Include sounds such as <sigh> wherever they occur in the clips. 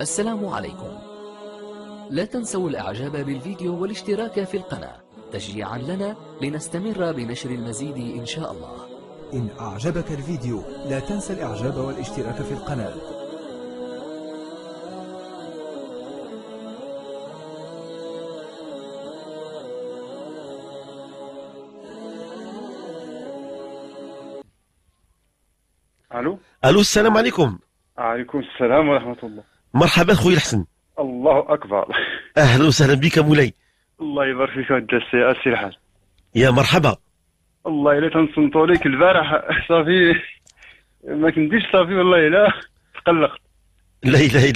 السلام عليكم لا تنسوا الاعجاب بالفيديو والاشتراك في القناة تشجيعا لنا لنستمر بنشر المزيد ان شاء الله إن أعجبك الفيديو لا تنسى الإعجاب والاشتراك في القناة ألو ألو السلام عليكم عليكم السلام ورحمة الله مرحبا خويا الحسن الله اكبر اهلا وسهلا بك مولاي الله يبارك فيك انت السي الحاج يا مرحبا والله الا تنصنتو لك البارح صافي ما كنديش صافي والله الا تقلقت لا اله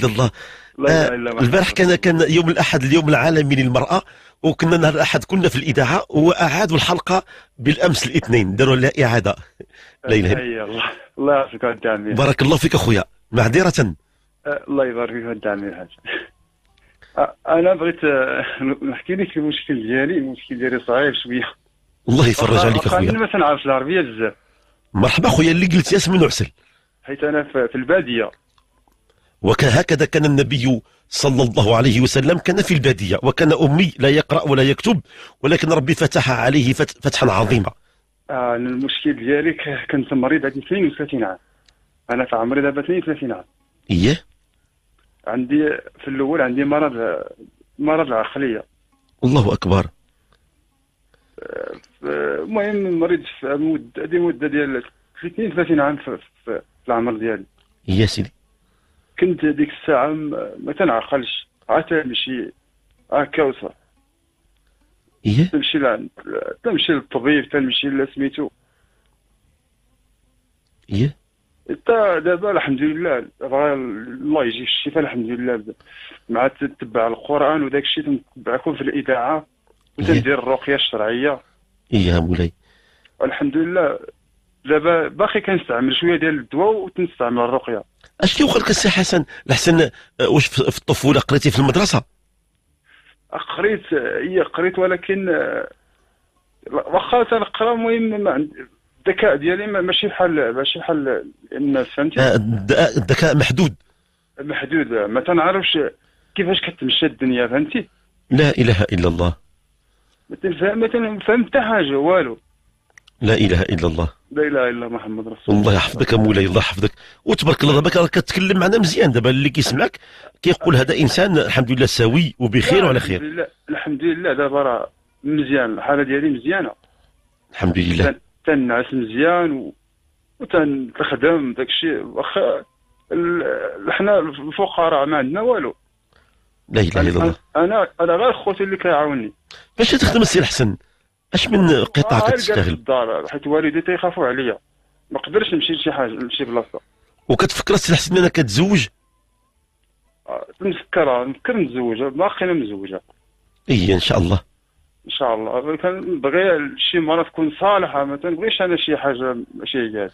آه، الا الله البارح كان كان يوم الاحد اليوم العالمي للمراه وكنا نهار الاحد كنا في الاذاعه واعادوا الحلقه بالامس الاثنين داروا لها اعاده لا اله الا الله الله يعافيك بارك الله فيك اخويا معذره أه، الله يبارك فيك انت الحاج <laughs> أه، انا بغيت أه، نحكي لك المشكل ديالي المشكل ديالي صعيب شويه الله يفرج عليك اخويا انا ما تنعرفش العربيه بزاف مرحبا خويا اللي قلت ياسمين عسل حيت انا في الباديه وكهكذا كان النبي صلى الله عليه وسلم كان في البادية وكان أمي لا يقرأ ولا يكتب ولكن ربي فتح عليه فتحا عظيما آه المشكل ديالي كنت مريض 32 عام أنا في عمري دابا 32 عام إيه عندي في الاول عندي مرض مرض العقليه الله اكبر المهم مريض هذه مده ديال 32 عام في, في العمر ديالي يا سيدي كنت ديك الساعه ما تنعقلش عاد نمشي هكا وصا ايه تمشي لعند تمشي للطبيب تمشي لسميتو ايه حتى دابا الحمد لله الله يجي الشفاء الحمد لله مع تتبع القران وداك الشيء تنتبعكم في الاذاعه وتندير إيه. الرقيه الشرعيه إيه يا مولاي الحمد لله دابا باقي كنستعمل شويه ديال الدواء وتنستعمل الرقيه اش كيوقع لك السي حسن الحسن آه، واش في الطفوله قريتي في المدرسه قريت آه، هي قريت ولكن آه، واخا تنقرا المهم ما عندي الذكاء ديالي ماشي بحال ماشي بحال الناس فهمتي آه، آه، الذكاء محدود محدود ما تنعرفش كيفاش كتمشى الدنيا فهمتي لا اله الا الله ما تنفهم ما تنفهم حتى حاجه والو لا اله الا الله لا اله الا محمد رسول الله الله يحفظك مولاي الله يحفظك وتبارك الله دابا راك كتكلم معنا مزيان دابا اللي كيسمعك كيقول هذا انسان الحمد لله سوي وبخير وعلى خير الحمد لله الحمد لله دابا راه مزيان الحاله ديالي مزيانه الحمد لله تنعس مزيان و... وتنخدم داك الشيء واخا حنا الفقراء ما عندنا والو لا اله الا الله انا انا غير خوتي اللي كيعاوني فاش تخدم السي الحسن اش من قطاع كتشتغل؟ الدار حيت والدي تيخافوا عليا ما نقدرش نمشي لشي حاجه لشي بلاصه وكتفكر السي الحسن انك تزوج مسكره آه، مسكر مزوجه باقي انا مزوجه اي ان شاء الله ان شاء الله كان بغي شي مره تكون صالحه ما تنبغيش انا شي حاجه ماشي هي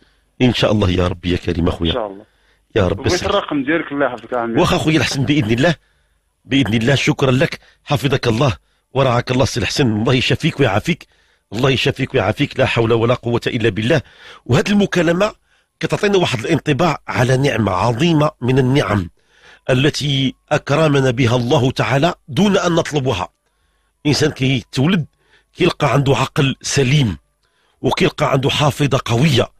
ان شاء الله يا ربي يا كريم اخويا ان شاء الله يا رب بغيت الرقم ديالك الله يحفظك عمي واخا اخويا الحسن باذن الله باذن الله شكرا لك حفظك الله ورعاك الله سي الحسن الله يشافيك ويعافيك الله يشافيك ويعافيك لا حول ولا قوه الا بالله وهذه المكالمه كتعطينا واحد الانطباع على نعمه عظيمه من النعم التي اكرمنا بها الله تعالى دون ان نطلبها الانسان كي يتولد كيلقى عنده عقل سليم وكيلقى عنده حافظه قويه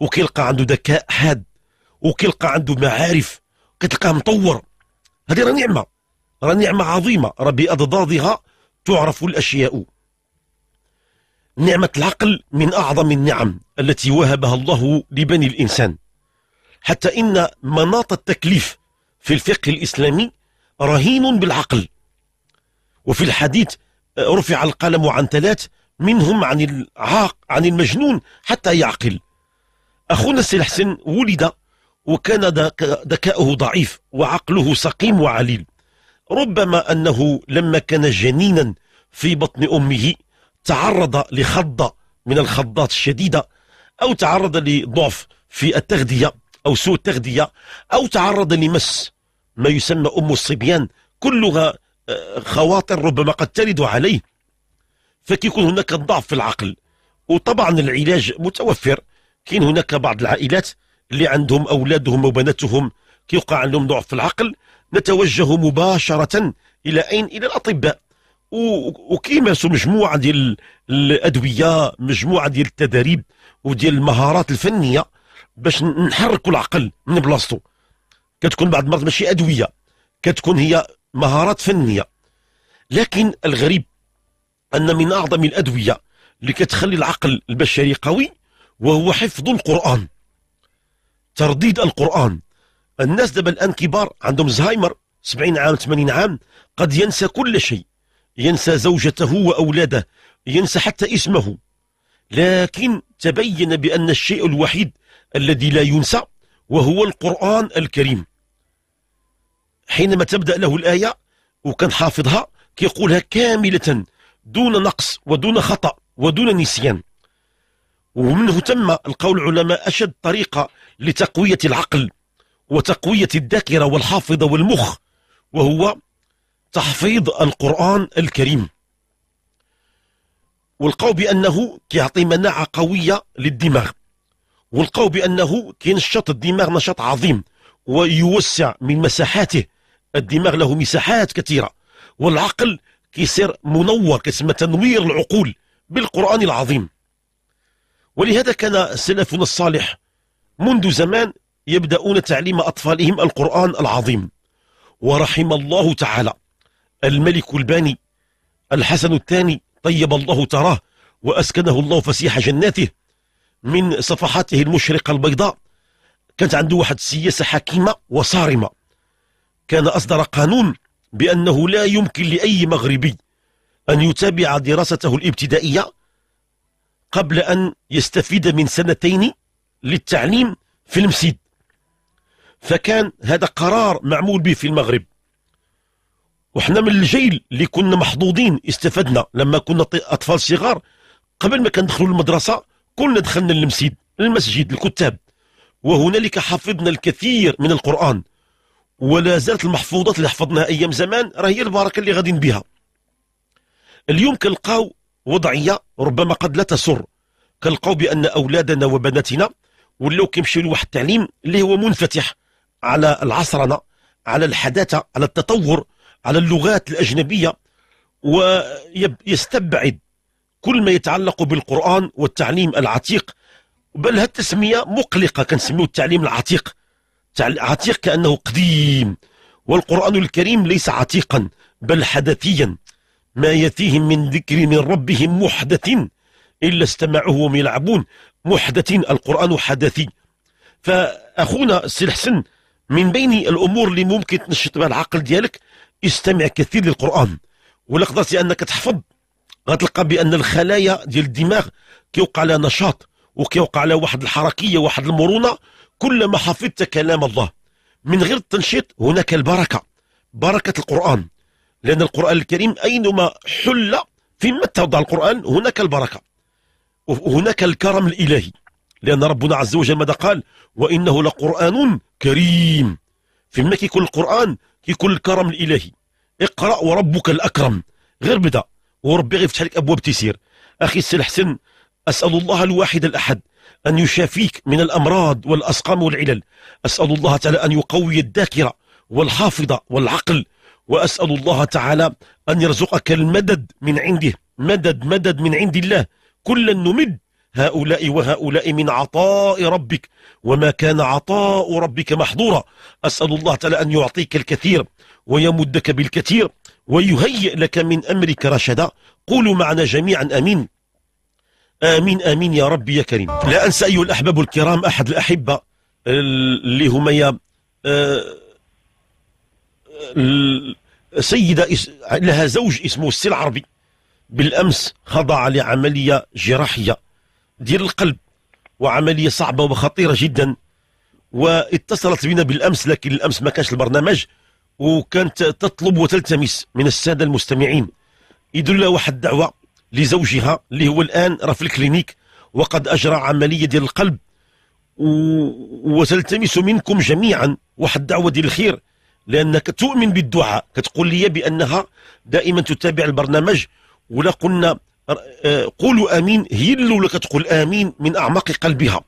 وكيلقى عنده ذكاء حاد وكيلقى عنده معارف كتلقاه مطور هذه راه نعمه راه نعمه عظيمه راه باضدادها تعرف الاشياء نعمه العقل من اعظم النعم التي وهبها الله لبني الانسان حتى ان مناط التكليف في الفقه الاسلامي رهين بالعقل وفي الحديث رفع القلم عن ثلاث منهم عن العاق عن المجنون حتى يعقل أخونا السي الحسن ولد وكان ذكاؤه ضعيف وعقله سقيم وعليل ربما أنه لما كان جنينا في بطن أمه تعرض لخضة من الخضات الشديدة أو تعرض لضعف في التغذية أو سوء التغذية أو تعرض لمس ما يسمى أم الصبيان كلها خواطر ربما قد ترد عليه فكيكون هناك ضعف في العقل وطبعا العلاج متوفر كاين هناك بعض العائلات اللي عندهم اولادهم وبناتهم كيوقع عندهم ضعف في العقل نتوجه مباشره الى اين الى الاطباء وكيمارسوا مجموعه ديال الادويه مجموعه ديال التدريب وديال المهارات الفنيه باش نحركوا العقل من بلاصتو كتكون بعض المرات ماشي ادويه كتكون هي مهارات فنية لكن الغريب أن من أعظم الأدوية اللي كتخلي العقل البشري قوي وهو حفظ القرآن ترديد القرآن الناس دابا الآن كبار عندهم زهايمر 70 عام 80 عام قد ينسى كل شيء ينسى زوجته وأولاده ينسى حتى اسمه لكن تبين بأن الشيء الوحيد الذي لا ينسى وهو القرآن الكريم حينما تبدأ له الآية وكان حافظها كيقولها كاملة دون نقص ودون خطأ ودون نسيان ومنه تم القول العلماء أشد طريقة لتقوية العقل وتقوية الذاكرة والحافظة والمخ وهو تحفيظ القرآن الكريم والقوا بأنه كيعطي مناعة قوية للدماغ والقوا بأنه كينشط الدماغ نشاط عظيم ويوسع من مساحاته الدماغ له مساحات كثيرة والعقل كيصير منور كيسمى تنوير العقول بالقرآن العظيم ولهذا كان سلفنا الصالح منذ زمان يبدأون تعليم أطفالهم القرآن العظيم ورحم الله تعالى الملك الباني الحسن الثاني طيب الله تراه وأسكنه الله فسيح جناته من صفحاته المشرقة البيضاء كانت عنده واحد السياسة حكيمة وصارمة كان أصدر قانون بأنه لا يمكن لأي مغربي أن يتابع دراسته الابتدائية قبل أن يستفيد من سنتين للتعليم في المسيد فكان هذا قرار معمول به في المغرب وحنا من الجيل اللي كنا محظوظين استفدنا لما كنا أطفال صغار قبل ما كندخلوا المدرسة كنا دخلنا للمسيد المسجد الكتاب وهنالك حفظنا الكثير من القرآن ولا زالت المحفوظات اللي حفظناها ايام زمان راه هي البركه اللي غاديين بها اليوم كنلقاو وضعيه ربما قد لا تسر كنلقاو بان اولادنا وبناتنا ولاو كيمشيو لواحد التعليم اللي هو منفتح على العصرنه على الحداثه على التطور على اللغات الاجنبيه ويستبعد كل ما يتعلق بالقران والتعليم العتيق بل هالتسميه مقلقه كنسميو التعليم العتيق عتيق كأنه قديم والقرآن الكريم ليس عتيقا بل حدثيا ما يتيهم من ذكر من ربهم محدث إلا استمعوه وهم يلعبون محدث القرآن حدثي فأخونا السي الحسن من بين الأمور اللي ممكن تنشط بها العقل ديالك استمع كثير للقرآن قدرتي أنك تحفظ غتلقى بأن الخلايا ديال الدماغ كيوقع لها نشاط وكيوقع لها واحد الحركية واحد المرونة كلما حفظت كلام الله من غير التنشيط هناك البركة بركة القرآن لأن القرآن الكريم أينما حل فيما توضع القرآن هناك البركة وهناك الكرم الإلهي لأن ربنا عز وجل ماذا قال وإنه لقرآن كريم فيما كيكون القرآن كيكون الكرم الإلهي اقرأ وربك الأكرم غير بدا وربي غيفتح لك أبواب تيسير أخي السلحسن الحسن أسأل الله الواحد الأحد أن يشافيك من الأمراض والأسقام والعلل أسأل الله تعالى أن يقوي الذاكرة والحافظة والعقل وأسأل الله تعالى أن يرزقك المدد من عنده مدد مدد من عند الله كلا نمد هؤلاء وهؤلاء من عطاء ربك وما كان عطاء ربك محظورا أسأل الله تعالى أن يعطيك الكثير ويمدك بالكثير ويهيئ لك من أمرك رشدا قولوا معنا جميعا أمين آمين آمين يا ربي يا كريم لا أنسى أيها الأحباب الكرام أحد الأحبة اللي هما يا آه، سيدة لها زوج اسمه السي العربي بالأمس خضع لعملية جراحية ديال القلب وعملية صعبة وخطيرة جدا واتصلت بنا بالأمس لكن الأمس ما كانش البرنامج وكانت تطلب وتلتمس من السادة المستمعين يدير لها واحد الدعوة لزوجها اللي هو الان راه في الكلينيك وقد اجرى عمليه ديال القلب وتلتمس منكم جميعا واحد الدعوه ديال الخير لانك تؤمن بالدعاء كتقول لي بانها دائما تتابع البرنامج ولا قلنا آه، قولوا امين هي الاولى كتقول امين من اعماق قلبها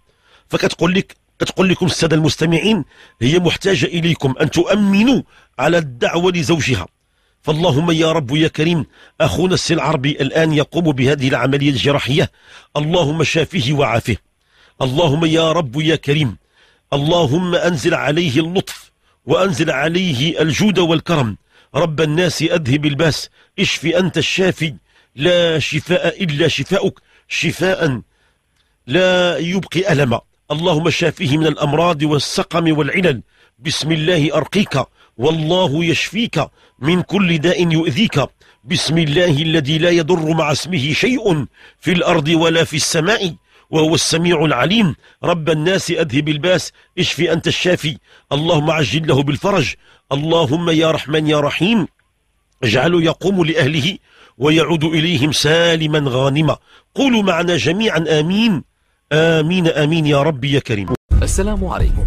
فكتقول لك كتقول لكم الساده المستمعين هي محتاجه اليكم ان تؤمنوا على الدعوه لزوجها فاللهم يا رب يا كريم أخونا السي العربي الآن يقوم بهذه العملية الجراحية اللهم شافه وعافه اللهم يا رب يا كريم اللهم أنزل عليه اللطف وأنزل عليه الجود والكرم رب الناس أذهب الباس اشف أنت الشافي لا شفاء إلا شفاءك شفاء لا يبقي ألم اللهم شافيه من الأمراض والسقم والعلل بسم الله أرقيك والله يشفيك من كل داء يؤذيك بسم الله الذي لا يضر مع اسمه شيء في الأرض ولا في السماء وهو السميع العليم رب الناس أذهب الباس اشف أنت الشافي اللهم عجل له بالفرج اللهم يا رحمن يا رحيم اجعله يقوم لأهله ويعود إليهم سالما غانما قولوا معنا جميعا آمين آمين آمين يا ربي يا كريم السلام عليكم